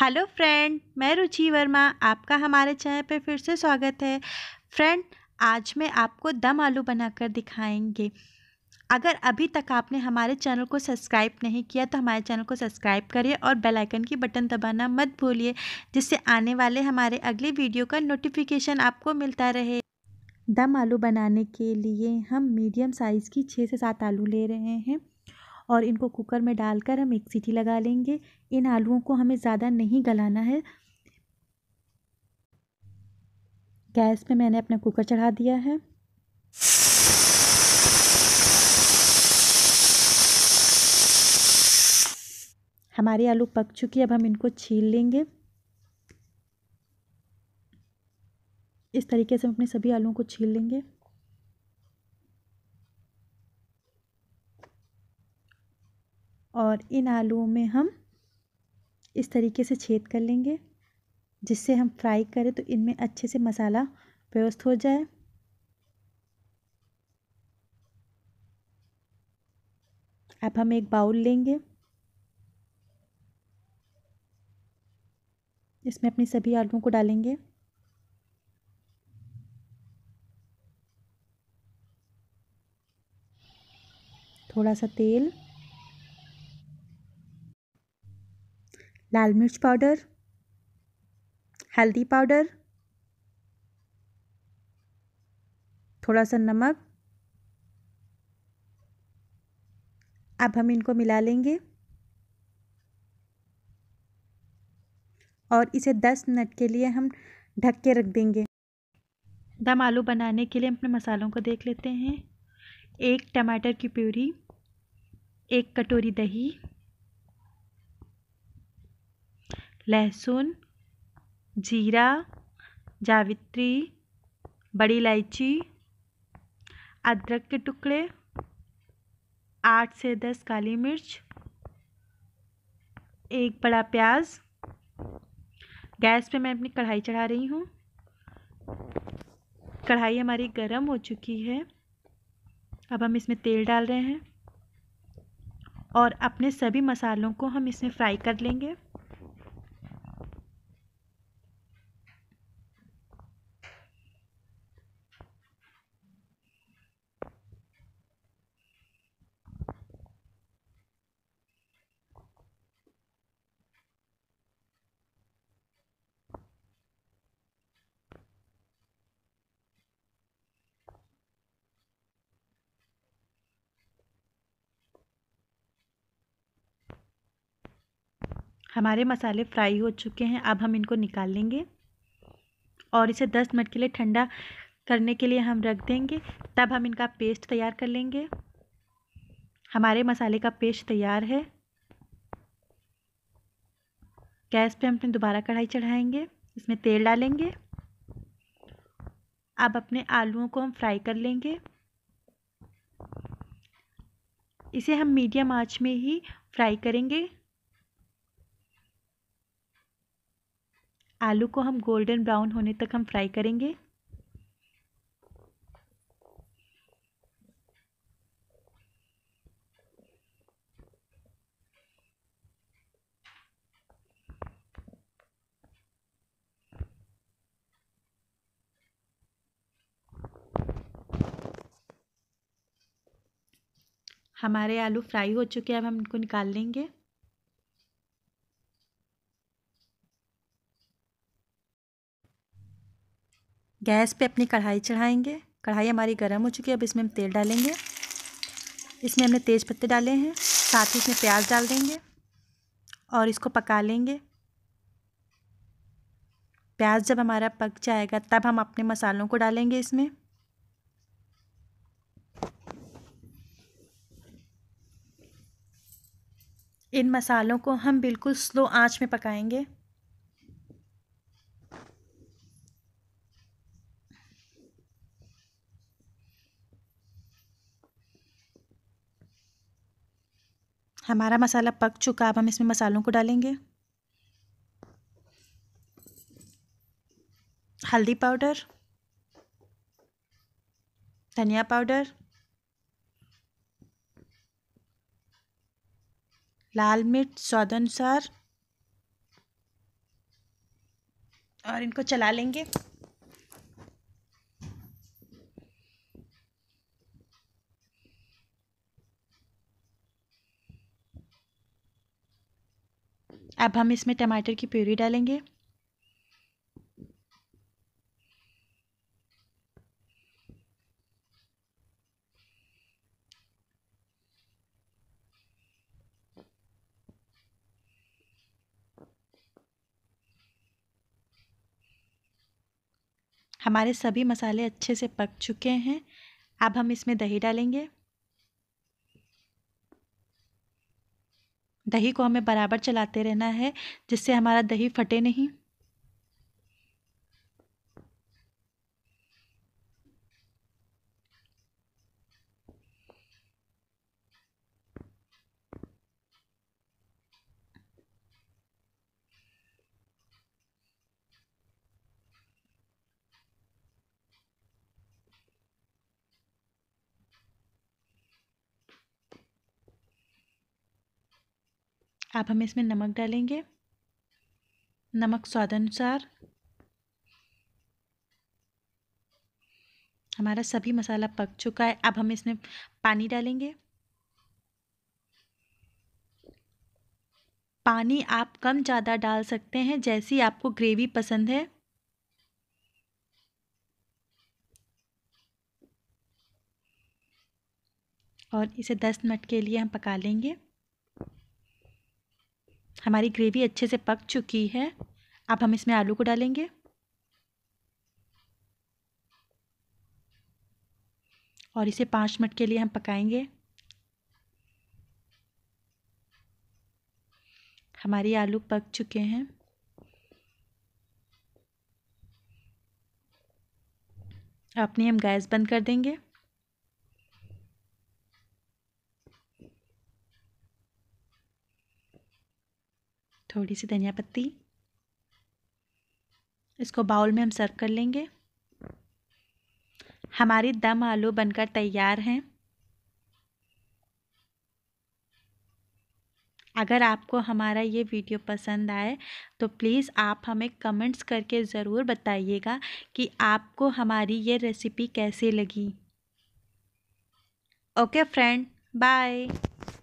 hello friend मैं रुचि वर्मा आपका हमारे चैनल पर फिर से स्वागत है फ्रेंड आज मैं आपको दम आलू बनाकर दिखाएंगे अगर अभी तक आपने हमारे चैनल को सब्सक्राइब नहीं किया तो हमारे चैनल को सब्सक्राइब करिए और बेल आइकन की बटन दबाना मत भूलिए जिससे आने वाले हमारे अगले वीडियो का नोटिफिकेशन आपको मिलता रहे दम आलू बनाने के लिए हम मीडियम साइज़ की छः से सात आलू ले रहे हैं और इनको कुकर में डालकर हम एक सीटी लगा लेंगे इन आलूओं को हमें ज़्यादा नहीं गलाना है गैस पे मैंने अपना कुकर चढ़ा दिया है हमारे आलू पक चुके अब हम इनको छील लेंगे इस तरीके से हम अपने सभी आलूओं को छील लेंगे और इन आलूओं में हम इस तरीके से छेद कर लेंगे जिससे हम फ्राई करें तो इनमें अच्छे से मसाला व्यवस्थ हो जाए अब हम एक बाउल लेंगे इसमें अपनी सभी आलुओं को डालेंगे थोड़ा सा तेल लाल मिर्च पाउडर हल्दी पाउडर थोड़ा सा नमक अब हम इनको मिला लेंगे और इसे दस मिनट के लिए हम ढक के रख देंगे दम आलू बनाने के लिए अपने मसालों को देख लेते हैं एक टमाटर की प्यूरी एक कटोरी दही लहसुन जीरा जावित्री बड़ी इलायची अदरक के टुकड़े आठ से दस काली मिर्च एक बड़ा प्याज गैस पे मैं अपनी कढ़ाई चढ़ा रही हूँ कढ़ाई हमारी गर्म हो चुकी है अब हम इसमें तेल डाल रहे हैं और अपने सभी मसालों को हम इसमें फ्राई कर लेंगे हमारे मसाले फ्राई हो चुके हैं अब हम इनको निकाल लेंगे और इसे दस मिनट के लिए ठंडा करने के लिए हम रख देंगे तब हम इनका पेस्ट तैयार कर लेंगे हमारे मसाले का पेस्ट तैयार है गैस पे हम अपने दोबारा कढ़ाई चढ़ाएंगे इसमें तेल डालेंगे अब अपने आलूओं को हम फ्राई कर लेंगे इसे हम मीडियम आंच में ही फ्राई करेंगे आलू को हम गोल्डन ब्राउन होने तक हम फ्राई करेंगे हमारे आलू फ्राई हो चुके हैं अब हम इनको निकाल लेंगे गैस पे अपनी कढ़ाई चढ़ाएंगे कढ़ाई हमारी गर्म हो चुकी है अब इसमें हम तेल डालेंगे इसमें हमने तेज़ पत्ते डाले हैं साथ ही इसमें प्याज डाल देंगे और इसको पका लेंगे प्याज जब हमारा पक जाएगा तब हम अपने मसालों को डालेंगे इसमें इन मसालों को हम बिल्कुल स्लो आंच में पकाएंगे हमारा मसाला पक चुका अब हम इसमें मसालों को डालेंगे हल्दी पाउडर धनिया पाउडर लाल मिर्च स्वाद अनुसार और इनको चला लेंगे अब हम इसमें टमाटर की प्यूरी डालेंगे हमारे सभी मसाले अच्छे से पक चुके हैं अब हम इसमें दही डालेंगे दही को हमें बराबर चलाते रहना है जिससे हमारा दही फटे नहीं अब हम इसमें नमक डालेंगे नमक अनुसार हमारा सभी मसाला पक चुका है अब हम इसमें पानी डालेंगे पानी आप कम ज़्यादा डाल सकते हैं जैसी आपको ग्रेवी पसंद है और इसे दस मिनट के लिए हम पका लेंगे हमारी ग्रेवी अच्छे से पक चुकी है अब हम इसमें आलू को डालेंगे और इसे पाँच मिनट के लिए हम पकाएंगे हमारे आलू पक चुके हैं अपनी हम गैस बंद कर देंगे थोड़ी सी धनिया पत्ती इसको बाउल में हम सर्व कर लेंगे हमारी दम आलू बनकर तैयार हैं अगर आपको हमारा ये वीडियो पसंद आए तो प्लीज़ आप हमें कमेंट्स करके ज़रूर बताइएगा कि आपको हमारी ये रेसिपी कैसी लगी ओके फ्रेंड बाय